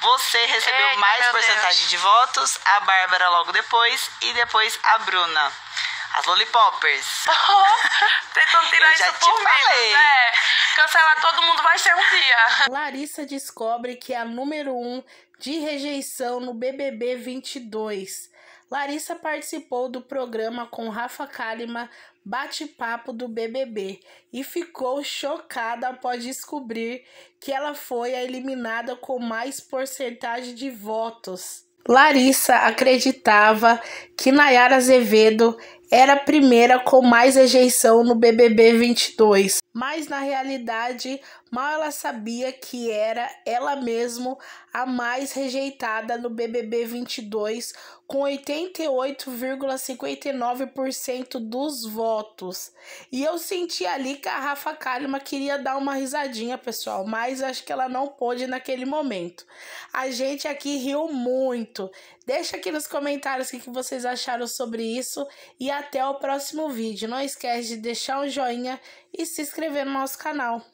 Você recebeu é, mais porcentagem Deus. de votos, a Bárbara logo depois e depois a Bruna. As lollipopers Tentando tirar isso por menos, né? Cancelar todo mundo vai ser um dia. Larissa descobre que é a número um de rejeição no BBB 22. Larissa participou do programa com Rafa Kalima Bate-Papo do BBB e ficou chocada após descobrir que ela foi a eliminada com mais porcentagem de votos. Larissa acreditava que Nayara Azevedo era a primeira com mais rejeição no BBB 22, mas na realidade mal ela sabia que era ela mesma a mais rejeitada no BBB 22 com 88,59% dos votos. E eu senti ali que a Rafa Kalimann queria dar uma risadinha, pessoal, mas acho que ela não pôde naquele momento. A gente aqui riu muito. Deixa aqui nos comentários o que vocês acharam sobre isso e até o próximo vídeo. Não esquece de deixar um joinha e se inscrever no nosso canal.